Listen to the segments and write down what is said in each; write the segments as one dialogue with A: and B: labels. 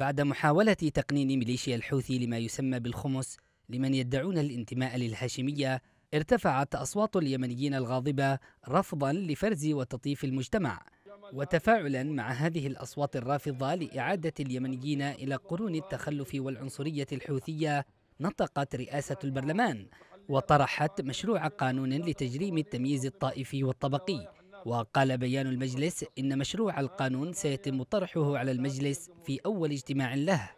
A: بعد محاولة تقنين ميليشيا الحوثي لما يسمى بالخمس لمن يدعون الانتماء للهاشمية ارتفعت أصوات اليمنيين الغاضبة رفضا لفرز وتطييف المجتمع وتفاعلا مع هذه الأصوات الرافضة لإعادة اليمنيين إلى قرون التخلف والعنصرية الحوثية نطقت رئاسة البرلمان وطرحت مشروع قانون لتجريم التمييز الطائفي والطبقي وقال بيان المجلس إن مشروع القانون سيتم طرحه على المجلس في أول اجتماع له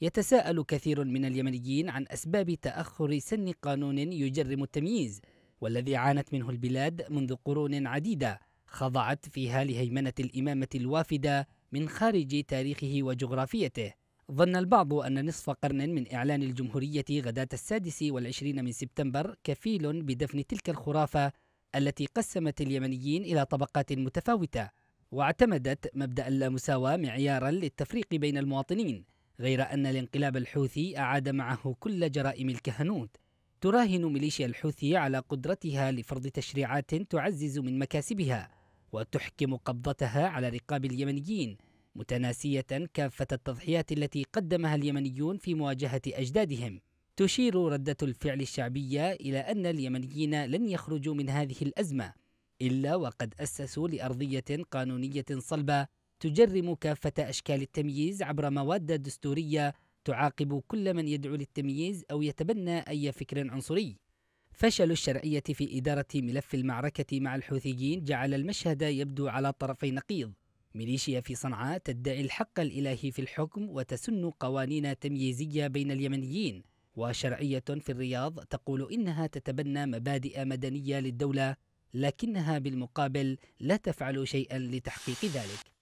A: يتساءل كثير من اليمنيين عن أسباب تأخر سن قانون يجرم التمييز والذي عانت منه البلاد منذ قرون عديدة خضعت فيها لهيمنة الإمامة الوافدة من خارج تاريخه وجغرافيته ظن البعض أن نصف قرن من إعلان الجمهورية غداة السادس والعشرين من سبتمبر كفيل بدفن تلك الخرافة التي قسمت اليمنيين إلى طبقات متفاوتة واعتمدت مبدأ اللامساواة معيارا للتفريق بين المواطنين غير أن الانقلاب الحوثي أعاد معه كل جرائم الكهنوت تراهن ميليشيا الحوثي على قدرتها لفرض تشريعات تعزز من مكاسبها وتحكم قبضتها على رقاب اليمنيين متناسية كافة التضحيات التي قدمها اليمنيون في مواجهة أجدادهم تشير ردة الفعل الشعبية إلى أن اليمنيين لن يخرجوا من هذه الأزمة إلا وقد أسسوا لأرضية قانونية صلبة تجرم كافة أشكال التمييز عبر مواد دستورية تعاقب كل من يدعو للتمييز أو يتبنى أي فكر عنصري فشل الشرعية في إدارة ملف المعركة مع الحوثيين جعل المشهد يبدو على طرفي نقيض ميليشيا في صنعاء تدعي الحق الإلهي في الحكم وتسن قوانين تمييزية بين اليمنيين وشرعية في الرياض تقول إنها تتبنى مبادئ مدنية للدولة لكنها بالمقابل لا تفعل شيئا لتحقيق ذلك